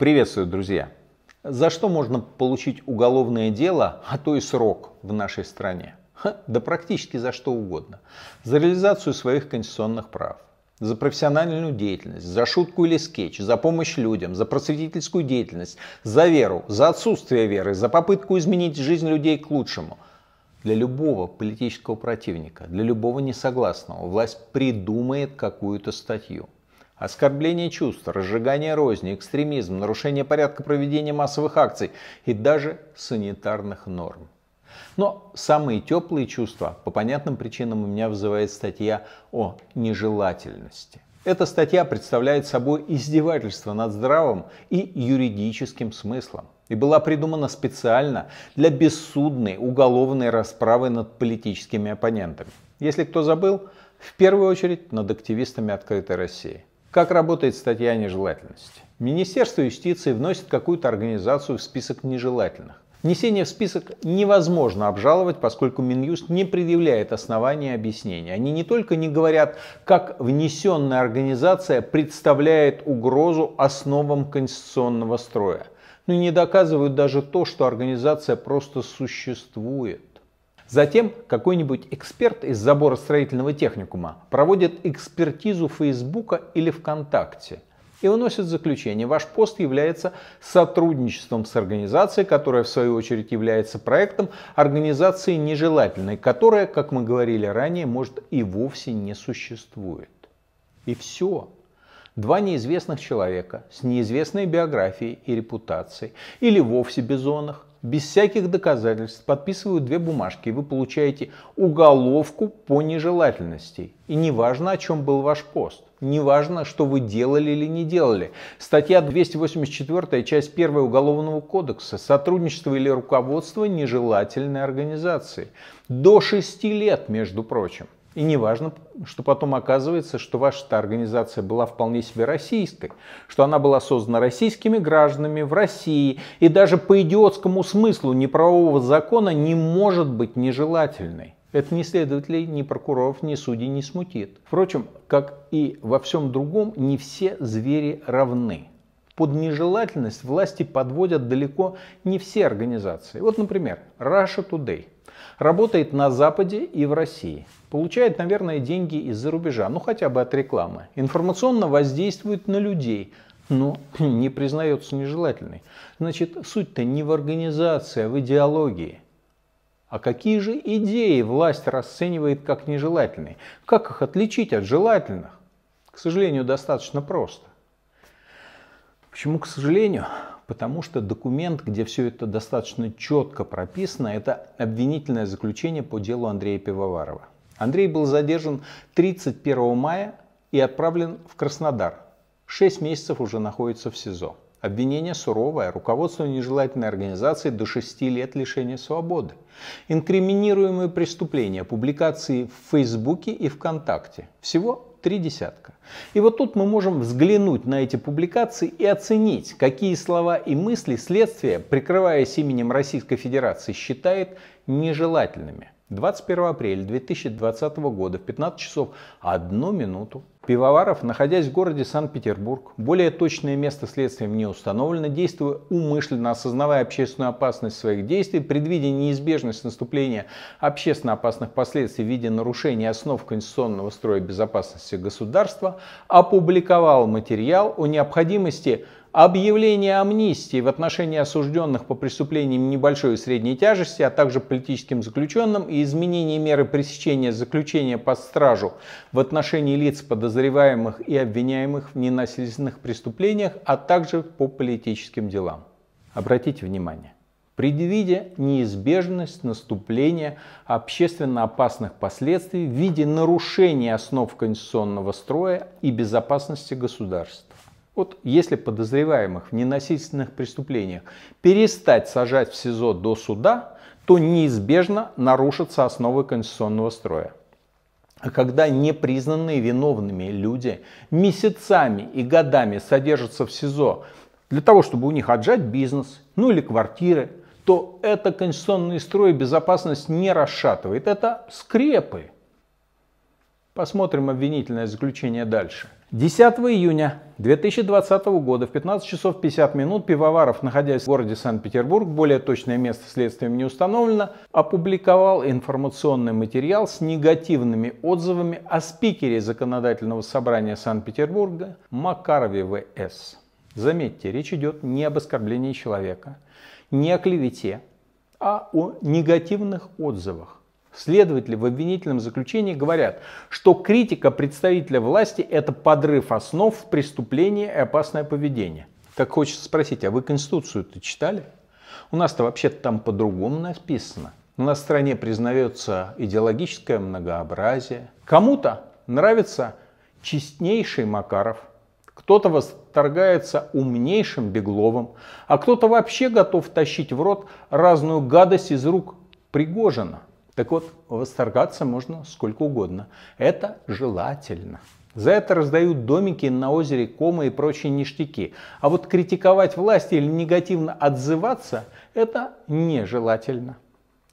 Приветствую, друзья! За что можно получить уголовное дело, а то и срок в нашей стране? Ха, да практически за что угодно. За реализацию своих конституционных прав, за профессиональную деятельность, за шутку или скетч, за помощь людям, за просветительскую деятельность, за веру, за отсутствие веры, за попытку изменить жизнь людей к лучшему. Для любого политического противника, для любого несогласного власть придумает какую-то статью – Оскорбление чувств, разжигание розни, экстремизм, нарушение порядка проведения массовых акций и даже санитарных норм. Но самые теплые чувства по понятным причинам у меня вызывает статья о нежелательности. Эта статья представляет собой издевательство над здравым и юридическим смыслом и была придумана специально для бессудной уголовной расправы над политическими оппонентами. Если кто забыл, в первую очередь над активистами «Открытой России». Как работает статья о нежелательности? Министерство юстиции вносит какую-то организацию в список нежелательных. Внесение в список невозможно обжаловать, поскольку Минюст не предъявляет основания и объяснений. Они не только не говорят, как внесенная организация представляет угрозу основам конституционного строя, но и не доказывают даже то, что организация просто существует. Затем какой-нибудь эксперт из забора строительного техникума проводит экспертизу Фейсбука или ВКонтакте и выносит заключение. Ваш пост является сотрудничеством с организацией, которая в свою очередь является проектом организации нежелательной, которая, как мы говорили ранее, может и вовсе не существует. И все. Два неизвестных человека с неизвестной биографией и репутацией, или вовсе бизонах, без всяких доказательств подписывают две бумажки, и вы получаете уголовку по нежелательности. И не важно, о чем был ваш пост. не важно, что вы делали или не делали. Статья 284, часть 1 Уголовного кодекса. Сотрудничество или руководство нежелательной организации. До 6 лет, между прочим. И не важно, что потом оказывается, что ваша организация была вполне себе российской, что она была создана российскими гражданами в России, и даже по идиотскому смыслу неправового закона не может быть нежелательной. Это ни следователей, ни прокуроров, ни судей не смутит. Впрочем, как и во всем другом, не все звери равны. Под нежелательность власти подводят далеко не все организации. Вот, например, Russia Today – Работает на Западе и в России. Получает, наверное, деньги из-за рубежа, ну хотя бы от рекламы. Информационно воздействует на людей, но не признается нежелательной. Значит, суть-то не в организации, а в идеологии. А какие же идеи власть расценивает как нежелательные? Как их отличить от желательных? К сожалению, достаточно просто. Почему к сожалению? потому что документ, где все это достаточно четко прописано, это обвинительное заключение по делу Андрея Пивоварова. Андрей был задержан 31 мая и отправлен в Краснодар. Шесть месяцев уже находится в СИЗО. Обвинение суровое, руководство нежелательной организации до 6 лет лишения свободы. Инкриминируемые преступления, публикации в Фейсбуке и ВКонтакте. Всего три десятка. И вот тут мы можем взглянуть на эти публикации и оценить, какие слова и мысли следствие, прикрываясь именем Российской Федерации, считает нежелательными. 21 апреля 2020 года в 15 часов 1 минуту Пивоваров, находясь в городе Санкт-Петербург, более точное место следствием не установлено, действуя умышленно, осознавая общественную опасность своих действий, предвидя неизбежность наступления общественно опасных последствий в виде нарушения основ конституционного строя безопасности государства, опубликовал материал о необходимости Объявление амнистии в отношении осужденных по преступлениям небольшой и средней тяжести, а также политическим заключенным и изменение меры пресечения заключения под стражу в отношении лиц, подозреваемых и обвиняемых в ненасильственных преступлениях, а также по политическим делам. Обратите внимание, предвидя неизбежность наступления общественно опасных последствий в виде нарушения основ конституционного строя и безопасности государства вот если подозреваемых в ненасильственных преступлениях перестать сажать в СИЗО до суда, то неизбежно нарушатся основы конституционного строя. А когда непризнанные виновными люди месяцами и годами содержатся в СИЗО для того, чтобы у них отжать бизнес, ну или квартиры, то это конституционный строй безопасность не расшатывает. Это скрепы. Посмотрим обвинительное заключение дальше. 10 июня 2020 года в 15 часов 50 минут Пивоваров, находясь в городе Санкт-Петербург, более точное место следствием не установлено, опубликовал информационный материал с негативными отзывами о спикере Законодательного собрания Санкт-Петербурга Макарове В.С. Заметьте, речь идет не об оскорблении человека, не о клевете, а о негативных отзывах. Следователи в обвинительном заключении говорят, что критика представителя власти – это подрыв основ преступления и опасное поведение. Так хочется спросить, а вы Конституцию-то читали? У нас-то вообще-то там по-другому написано. У нас в стране признается идеологическое многообразие. Кому-то нравится честнейший Макаров, кто-то восторгается умнейшим Бегловым, а кто-то вообще готов тащить в рот разную гадость из рук Пригожина. Так вот, восторгаться можно сколько угодно. Это желательно. За это раздают домики на озере Кома и прочие ништяки. А вот критиковать власть или негативно отзываться – это нежелательно.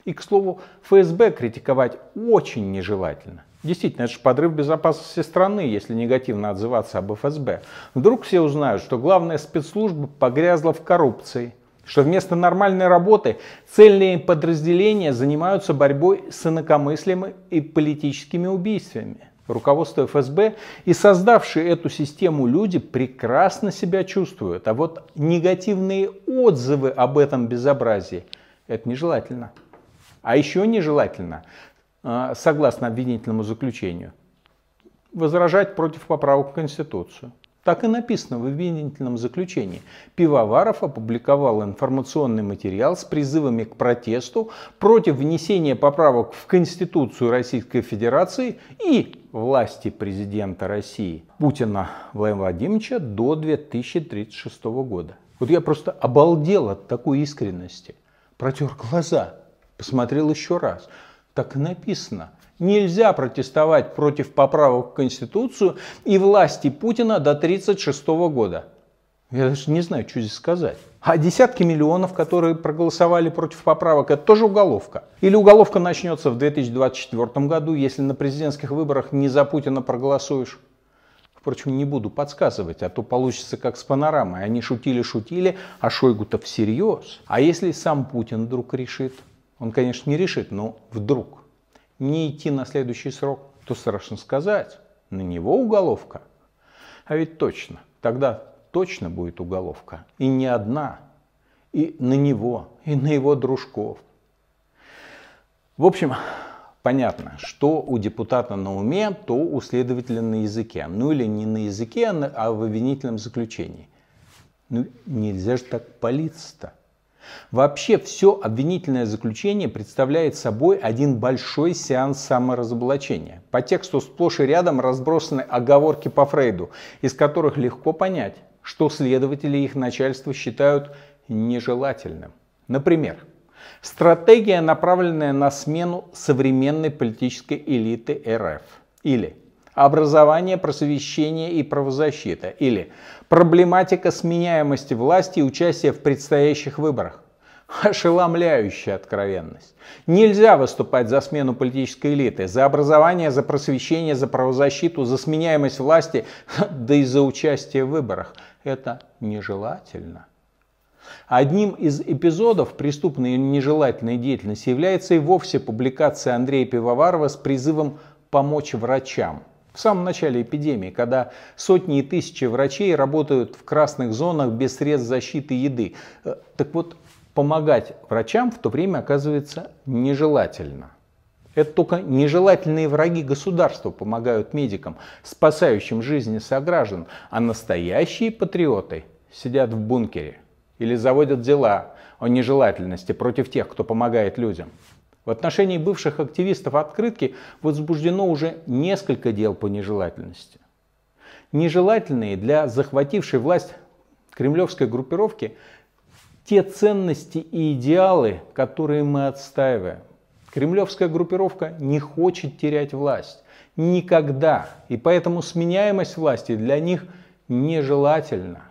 И, к слову, ФСБ критиковать очень нежелательно. Действительно, это же подрыв безопасности страны, если негативно отзываться об ФСБ. Вдруг все узнают, что главная спецслужба погрязла в коррупции – что вместо нормальной работы цельные подразделения занимаются борьбой с инакомыслием и политическими убийствами. Руководство ФСБ и создавшие эту систему люди прекрасно себя чувствуют, а вот негативные отзывы об этом безобразии – это нежелательно. А еще нежелательно, э, согласно обвинительному заключению, возражать против поправок в Конституцию. Так и написано в обвинительном заключении. Пивоваров опубликовал информационный материал с призывами к протесту против внесения поправок в Конституцию Российской Федерации и власти президента России Путина Владимира Владимировича до 2036 года. Вот я просто обалдел от такой искренности. Протер глаза, посмотрел еще раз. Так и написано. Нельзя протестовать против поправок в Конституцию и власти Путина до 1936 года. Я даже не знаю, что здесь сказать. А десятки миллионов, которые проголосовали против поправок, это тоже уголовка. Или уголовка начнется в 2024 году, если на президентских выборах не за Путина проголосуешь. Впрочем, не буду подсказывать, а то получится как с панорамой. Они шутили-шутили, а Шойгу-то всерьез. А если сам Путин вдруг решит? Он, конечно, не решит, но вдруг не идти на следующий срок, то страшно сказать, на него уголовка. А ведь точно, тогда точно будет уголовка. И не одна, и на него, и на его дружков. В общем, понятно, что у депутата на уме, то у следователя на языке. Ну или не на языке, а, а в обвинительном заключении. Ну нельзя же так палиться-то. Вообще все обвинительное заключение представляет собой один большой сеанс саморазоблачения. По тексту сплошь и рядом разбросаны оговорки по Фрейду, из которых легко понять, что следователи и их начальство считают нежелательным. Например, стратегия, направленная на смену современной политической элиты РФ. Или образование, просвещение и правозащита. Или проблематика сменяемости власти и участия в предстоящих выборах. Ошеломляющая откровенность. Нельзя выступать за смену политической элиты, за образование, за просвещение, за правозащиту, за сменяемость власти, да и за участие в выборах. Это нежелательно. Одним из эпизодов преступной и нежелательной деятельности является и вовсе публикация Андрея Пивоварова с призывом помочь врачам. В самом начале эпидемии, когда сотни и тысячи врачей работают в красных зонах без средств защиты еды. Э, так вот, помогать врачам в то время оказывается нежелательно. Это только нежелательные враги государства помогают медикам, спасающим жизни сограждан, а настоящие патриоты сидят в бункере или заводят дела о нежелательности против тех, кто помогает людям. В отношении бывших активистов открытки возбуждено уже несколько дел по нежелательности. Нежелательные для захватившей власть кремлевской группировки те ценности и идеалы, которые мы отстаиваем. Кремлевская группировка не хочет терять власть. Никогда. И поэтому сменяемость власти для них нежелательна.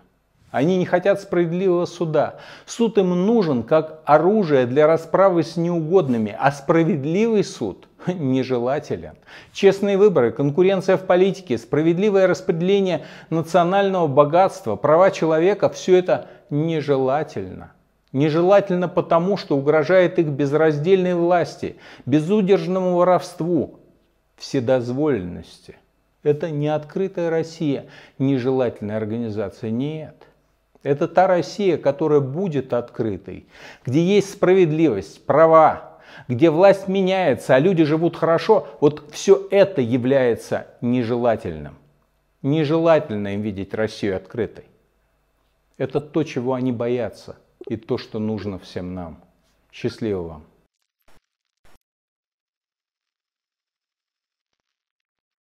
Они не хотят справедливого суда. Суд им нужен как оружие для расправы с неугодными, а справедливый суд нежелателен. Честные выборы, конкуренция в политике, справедливое распределение национального богатства, права человека – все это нежелательно. Нежелательно потому, что угрожает их безраздельной власти, безудержному воровству, вседозволенности. Это не открытая Россия, нежелательная организация, нет. Это та Россия, которая будет открытой, где есть справедливость, права, где власть меняется, а люди живут хорошо. Вот все это является нежелательным. Нежелательно им видеть Россию открытой. Это то, чего они боятся и то, что нужно всем нам. Счастливо вам!